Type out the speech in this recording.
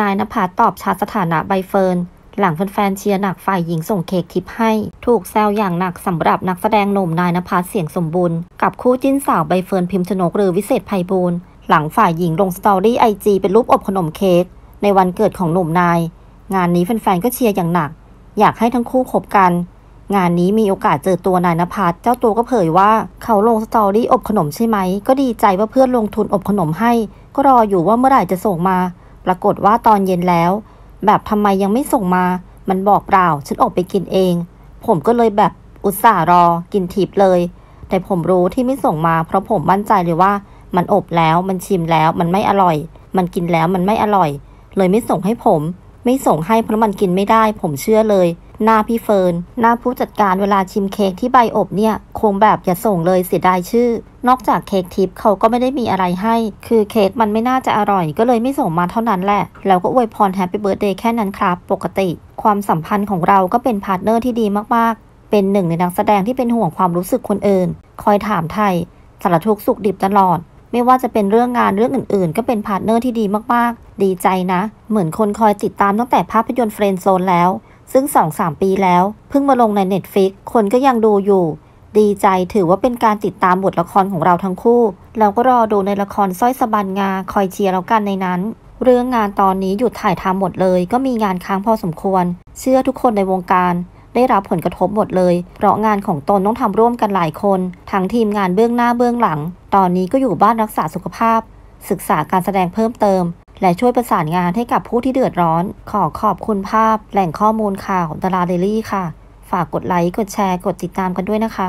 นายนภัสตอบชัดสถานะใบเฟิร์น หลังแฟนๆเชียร์หนักฝ่ายหญิงส่งเค้กทิปให้ ถูกแซวอย่างหนักสำหรับนักแสดงหนุ่มนายนภัสเสียงสมบูรณ์กับคู่จิ้นสาวใบเฟิร์นพิมพ์ชนกหรือวิเศษไพบูลหลังฝ่ายหญิงลงสตอรี่ไอจีเป็นรูปอบขนมเค้ก ในวันเกิดของหนุ่มนาย งานนี้แฟนๆก็เชียร์อย่างหนัก อยากให้ทั้งคู่คบกัน งานนี้มีโอกาสเจอตัวนายนภัสเจ้าตัวก็เผยว่าเขาลงสตอรี่อบขนมใช่ไหม ก็ดีใจว่าเพื่อนลงทุนอบขนมให้ก็รออยู่ว่าเมื่อไหร่จะส่งมาปรากฏว่าตอนเย็นแล้วแบบทำไมยังไม่ส่งมา มันบอกเปล่า ฉันออกไปกินเอง ผมก็เลยแบบอุตส่าห์รอกินทิ์เลย แต่ผมรู้ที่ไม่ส่งมาเพราะผมมั่นใจเลยว่ามันอบแล้วมันชิมแล้วมันไม่อร่อย มันกินแล้วมันไม่อร่อย เลยไม่ส่งให้ผม ไม่ส่งให้เพราะมันกินไม่ได้ผมเชื่อเลยหน้าพี่เฟิร์นหน้าผู้จัดการเวลาชิมเค้กที่ใบอบเนี่ย คงแบบอย่าส่งเลยเสียดายชื่อ นอกจากเค้กทิปเขาก็ไม่ได้มีอะไรให้ คือเค้กมันไม่น่าจะอร่อยก็เลยไม่ส่งมาเท่านั้นแหละ แล้วก็อวยพรแฮปปี้เบิร์ดเดย์แค่นั้นครับ ปกติความสัมพันธ์ของเราก็เป็นพาร์ทเนอร์ที่ดีมากๆ เป็นหนึ่งในนักแสดงที่เป็นห่วงความรู้สึกคนอื่น คอยถามไทยสารทุกสุขดิบตลอด ไม่ว่าจะเป็นเรื่องงานเรื่องอื่นๆก็เป็นพาร์ทเนอร์ที่ดีมากๆดีใจนะ เหมือนคนคอยติดตามตั้งแต่ภาพยนตร์เฟรนด์โซนแล้วซึ่ง 2-3 ปีแล้วเพิ่งมาลงใน Netflix คนก็ยังดูอยู่ ดีใจถือว่าเป็นการติดตามบทละครของเราทั้งคู่เราก็รอดูในละครสร้อยสบันงาคอยเชียร์แล้วกันในนั้น เรื่องงานตอนนี้หยุดถ่ายทำหมดเลย ก็มีงานค้างพอสมควร เชื่อทุกคนในวงการ ได้รับผลกระทบหมดเลย เพราะงานของตนต้องทำร่วมกันหลายคน ทั้งทีมงานเบื้องหน้าเบื้องหลัง ตอนนี้ก็อยู่บ้านรักษาสุขภาพ ศึกษาการแสดงเพิ่มเติมและช่วยประสานงานให้กับผู้ที่เดือดร้อน ขอขอบคุณภาพ แหล่งข้อมูลข่าวดาราเดลี่ค่ะ ฝากกดไลค์ กดแชร์กดติดตามกันด้วยนะคะ